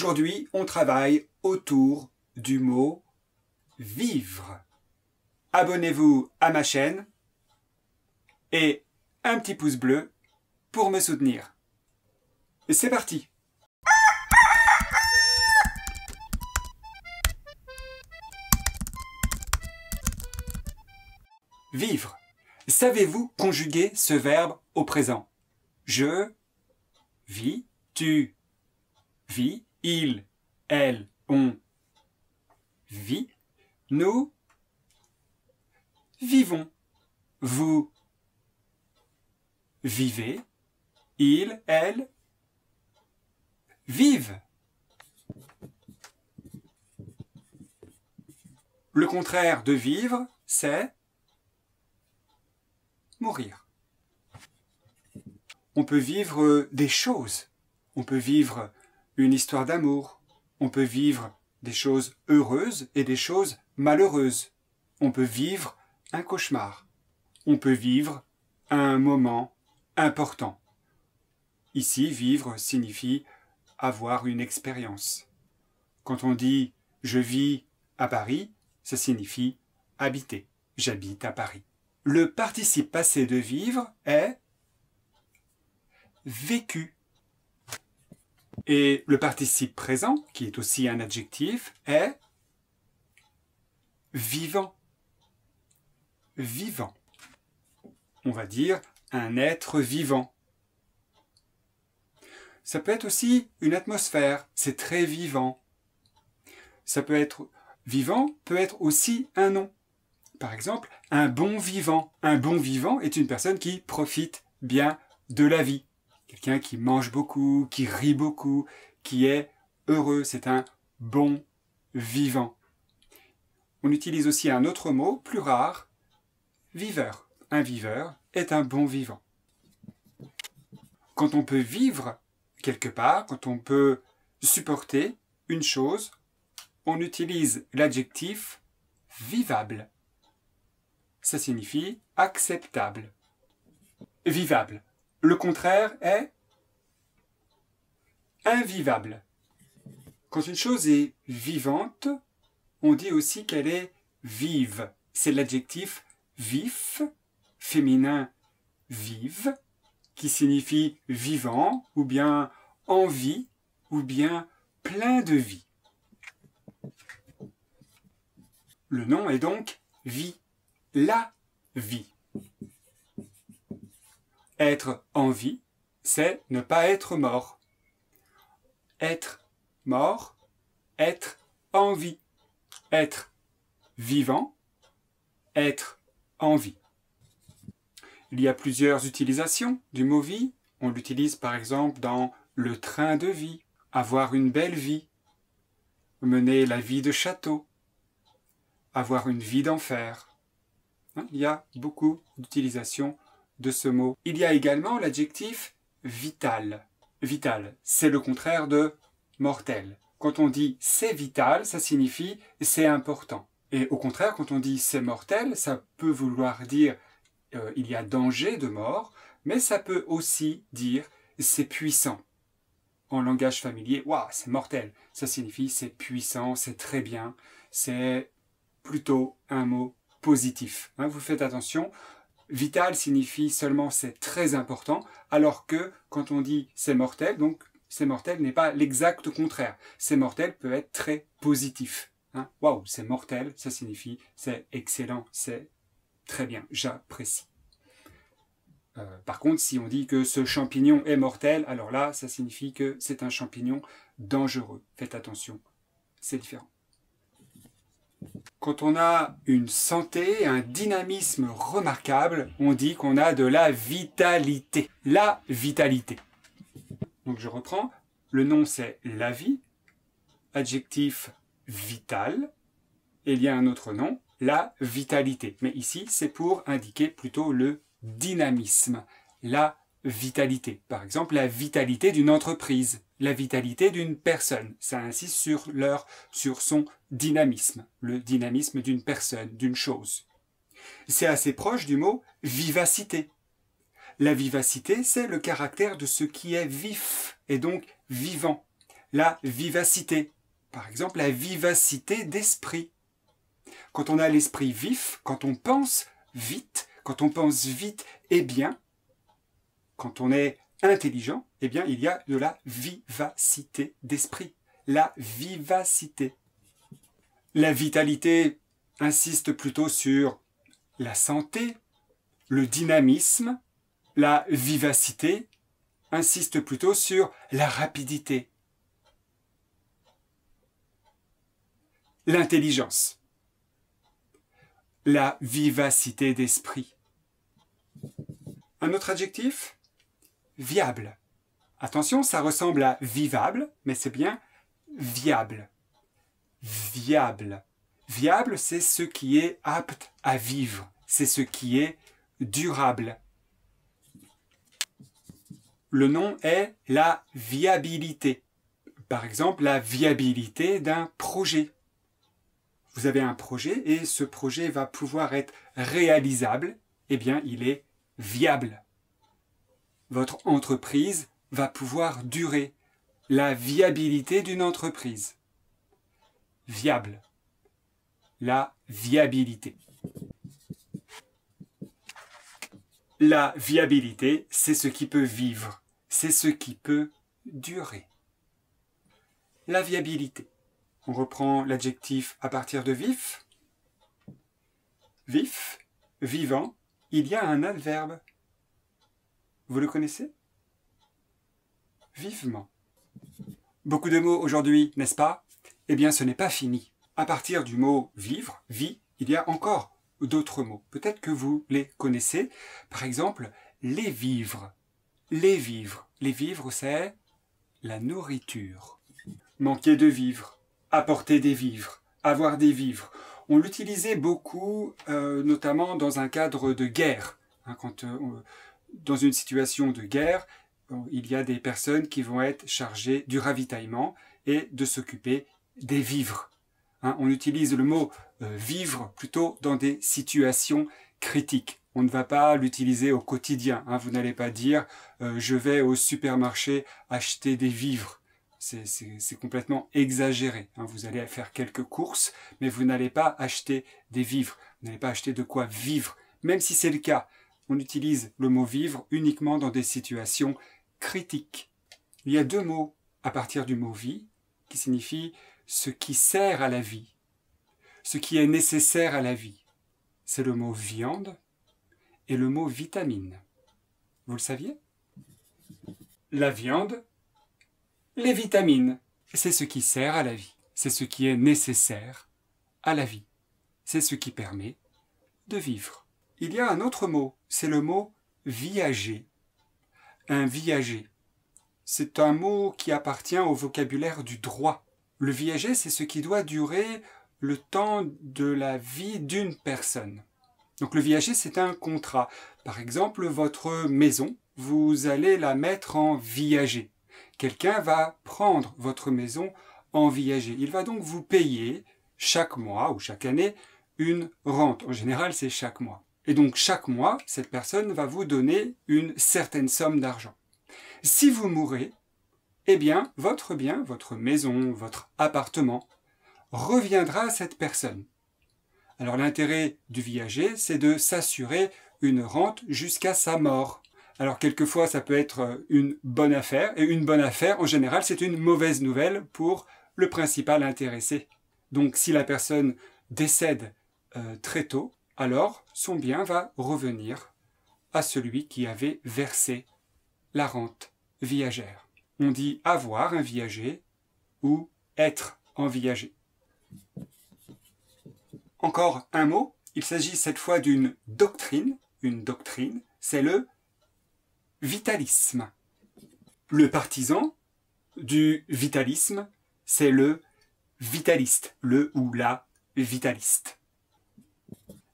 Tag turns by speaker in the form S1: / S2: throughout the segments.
S1: Aujourd'hui, on travaille autour du mot vivre. Abonnez-vous à ma chaîne et un petit pouce bleu pour me soutenir. C'est parti Vivre. Savez-vous conjuguer ce verbe au présent Je vis, tu vis, ils, elles, on vit, nous vivons, vous vivez, ils, elles vivent. Le contraire de vivre, c'est mourir. On peut vivre des choses, on peut vivre une histoire d'amour. On peut vivre des choses heureuses et des choses malheureuses. On peut vivre un cauchemar. On peut vivre un moment important. Ici, vivre signifie avoir une expérience. Quand on dit je vis à Paris, ça signifie habiter. J'habite à Paris. Le participe passé de vivre est vécu. Et le participe présent, qui est aussi un adjectif, est vivant. Vivant. On va dire un être vivant. Ça peut être aussi une atmosphère, c'est très vivant. Ça peut être vivant, peut être aussi un nom. Par exemple, un bon vivant. Un bon vivant est une personne qui profite bien de la vie. Quelqu'un qui mange beaucoup, qui rit beaucoup, qui est heureux, c'est un bon vivant. On utilise aussi un autre mot plus rare, viveur. Un viveur est un bon vivant. Quand on peut vivre quelque part, quand on peut supporter une chose, on utilise l'adjectif vivable. Ça signifie acceptable. Vivable. Le contraire est invivable. Quand une chose est vivante, on dit aussi qu'elle est vive. C'est l'adjectif vif, féminin vive, qui signifie vivant ou bien en vie ou bien plein de vie. Le nom est donc vie, la vie. Être en vie, c'est ne pas être mort. Être mort, être en vie. Être vivant, être en vie. Il y a plusieurs utilisations du mot vie. On l'utilise par exemple dans le train de vie, avoir une belle vie, mener la vie de château, avoir une vie d'enfer. Hein, il y a beaucoup d'utilisations de ce mot. Il y a également l'adjectif vital. Vital, c'est le contraire de mortel. Quand on dit c'est vital, ça signifie c'est important. Et au contraire, quand on dit c'est mortel, ça peut vouloir dire euh, il y a danger de mort, mais ça peut aussi dire c'est puissant. En langage familier, waouh, c'est mortel. Ça signifie c'est puissant, c'est très bien, c'est plutôt un mot positif. Hein. vous faites attention Vital signifie seulement c'est très important, alors que quand on dit c'est mortel, donc c'est mortel n'est pas l'exact contraire. C'est mortel peut être très positif. Wow, hein. Waouh, c'est mortel, ça signifie c'est excellent, c'est très bien, j'apprécie. Euh, par contre, si on dit que ce champignon est mortel, alors là, ça signifie que c'est un champignon dangereux. Faites attention, c'est différent. Quand on a une santé, un dynamisme remarquable, on dit qu'on a de la vitalité. La vitalité. Donc je reprends. Le nom c'est la vie, adjectif vital, et il y a un autre nom, la vitalité. Mais ici, c'est pour indiquer plutôt le dynamisme, la vitalité. Par exemple, la vitalité d'une entreprise, la vitalité d'une personne. Ça insiste sur leur, sur son dynamisme, le dynamisme d'une personne, d'une chose. C'est assez proche du mot vivacité. La vivacité, c'est le caractère de ce qui est vif et donc vivant. La vivacité. Par exemple, la vivacité d'esprit. Quand on a l'esprit vif, quand on pense vite, quand on pense vite et bien, quand on est intelligent, eh bien, il y a de la vivacité d'esprit. La vivacité. La vitalité insiste plutôt sur la santé, le dynamisme. La vivacité insiste plutôt sur la rapidité. L'intelligence. La vivacité d'esprit. Un autre adjectif viable. Attention, ça ressemble à vivable, mais c'est bien viable. Viable. Viable, c'est ce qui est apte à vivre, c'est ce qui est durable. Le nom est la viabilité. Par exemple, la viabilité d'un projet. Vous avez un projet et ce projet va pouvoir être réalisable, eh bien, il est viable votre entreprise va pouvoir durer. La viabilité d'une entreprise. Viable. La viabilité. La viabilité, c'est ce qui peut vivre, c'est ce qui peut durer. La viabilité. On reprend l'adjectif à partir de vif. Vif, vivant, il y a un adverbe vous le connaissez Vivement. Beaucoup de mots aujourd'hui, n'est-ce pas Eh bien, ce n'est pas fini. À partir du mot vivre, vie, il y a encore d'autres mots. Peut-être que vous les connaissez. Par exemple, les vivres. Les vivres. Les vivres, c'est la nourriture. Manquer de vivres, apporter des vivres, avoir des vivres. On l'utilisait beaucoup, euh, notamment dans un cadre de guerre. Hein, quand euh, dans une situation de guerre, euh, il y a des personnes qui vont être chargées du ravitaillement et de s'occuper des vivres. Hein. on utilise le mot euh, vivre plutôt dans des situations critiques. On ne va pas l'utiliser au quotidien. Hein. vous n'allez pas dire euh, je vais au supermarché acheter des vivres. C'est complètement exagéré. Hein. Vous allez faire quelques courses, mais vous n'allez pas acheter des vivres. Vous n'allez pas acheter de quoi vivre. Même si c'est le cas, on utilise le mot vivre uniquement dans des situations critiques. Il y a deux mots à partir du mot vie qui signifie ce qui sert à la vie, ce qui est nécessaire à la vie. C'est le mot viande et le mot vitamine. Vous le saviez La viande, les vitamines, c'est ce qui sert à la vie, c'est ce qui est nécessaire à la vie, c'est ce qui permet de vivre il y a un autre mot, c'est le mot viager. Un viager. C'est un mot qui appartient au vocabulaire du droit. Le viager, c'est ce qui doit durer le temps de la vie d'une personne. Donc le viager, c'est un contrat. Par exemple, votre maison, vous allez la mettre en viager. Quelqu'un va prendre votre maison en viager. Il va donc vous payer chaque mois ou chaque année une rente. En général, c'est chaque mois. Et donc chaque mois, cette personne va vous donner une certaine somme d'argent. Si vous mourrez, eh bien, votre bien, votre maison, votre appartement, reviendra à cette personne. Alors l'intérêt du viager, c'est de s'assurer une rente jusqu'à sa mort. Alors quelquefois, ça peut être une bonne affaire, et une bonne affaire, en général, c'est une mauvaise nouvelle pour le principal intéressé. Donc si la personne décède euh, très tôt, alors son bien va revenir à celui qui avait versé la rente viagère. On dit avoir un viager ou être en viager. Encore un mot, il s'agit cette fois d'une doctrine. Une doctrine, c'est le vitalisme. Le partisan du vitalisme, c'est le vitaliste, le ou la vitaliste.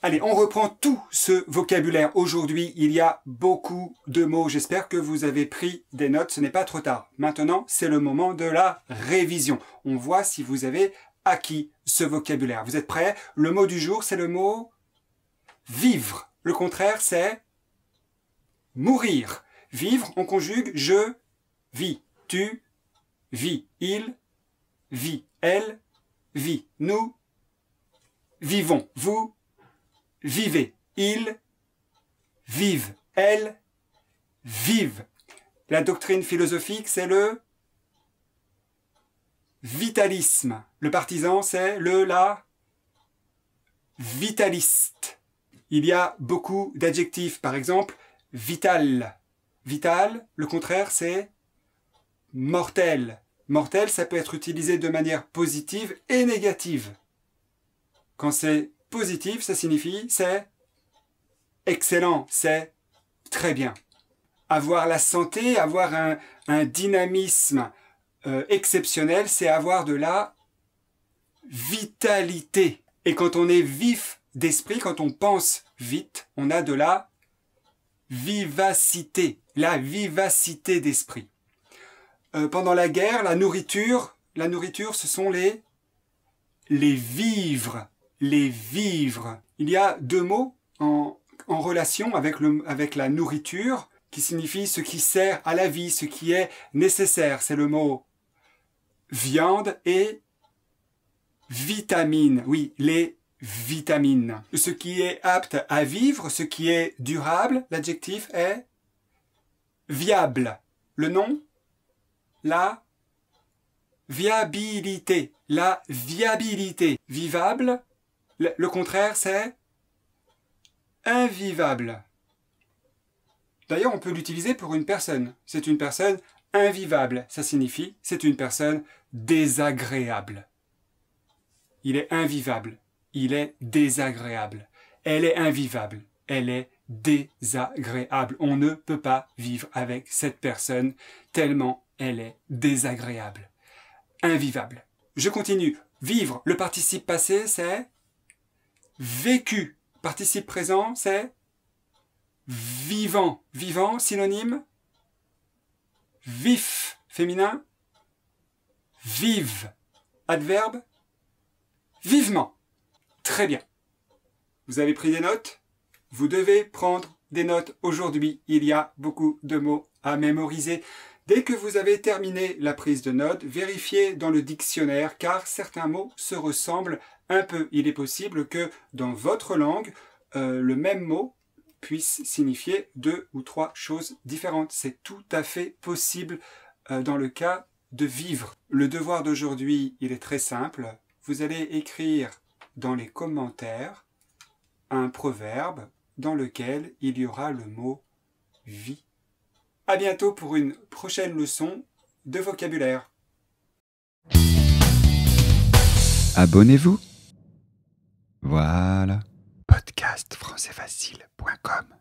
S1: Allez, on reprend tout ce vocabulaire. Aujourd'hui, il y a beaucoup de mots. J'espère que vous avez pris des notes. Ce n'est pas trop tard. Maintenant, c'est le moment de la révision. On voit si vous avez acquis ce vocabulaire. Vous êtes prêts Le mot du jour, c'est le mot vivre. Le contraire, c'est mourir. Vivre, on conjugue je vis, tu vis, il vit, elle vit, nous vivons, vous vivez. Ils vivent. Elles vivent. La doctrine philosophique, c'est le vitalisme. Le partisan, c'est le la vitaliste. Il y a beaucoup d'adjectifs. Par exemple, vital. Vital, le contraire, c'est mortel. Mortel, ça peut être utilisé de manière positive et négative. Quand c'est Positif, ça signifie c'est excellent, c'est très bien. Avoir la santé, avoir un, dynamisme euh, exceptionnel, c'est avoir de la vitalité. Et quand on est vif d'esprit, quand on pense vite, on a de la vivacité, la vivacité d'esprit. Euh, pendant la guerre, la nourriture, la nourriture, ce sont les les vivres les vivres. Il y a deux mots en, relation avec, le, avec la nourriture qui signifie ce qui sert à la vie, ce qui est nécessaire. C'est le mot viande et vitamine. Oui, les vitamines. Ce qui est apte à vivre, ce qui est durable, l'adjectif est viable. Le nom, la viabilité. La viabilité. Vivable, le, contraire, c'est invivable. D'ailleurs, on peut l'utiliser pour une personne. C'est une personne invivable. Ça signifie c'est une personne désagréable. Il est invivable. Il est désagréable. Elle est invivable. Elle est désagréable. On ne peut pas vivre avec cette personne tellement elle est désagréable. Invivable. Je continue. Vivre. Le participe passé, c'est vécu. Participe présent, c'est vivant. Vivant, synonyme vif, féminin vive. Adverbe vivement. Très bien. Vous avez pris des notes Vous devez prendre des notes aujourd'hui. Il y a beaucoup de mots à mémoriser. Dès que vous avez terminé la prise de notes, vérifiez dans le dictionnaire car certains mots se ressemblent un peu. Il est possible que dans votre langue, euh, le même mot puisse signifier deux ou trois choses différentes. C'est tout à fait possible euh, dans le cas de vivre. Le devoir d'aujourd'hui, il est très simple. Vous allez écrire dans les commentaires un proverbe dans lequel il y aura le mot vie. À bientôt pour une prochaine leçon de vocabulaire. Abonnez-vous voilà. Podcastfrançaisfacile.com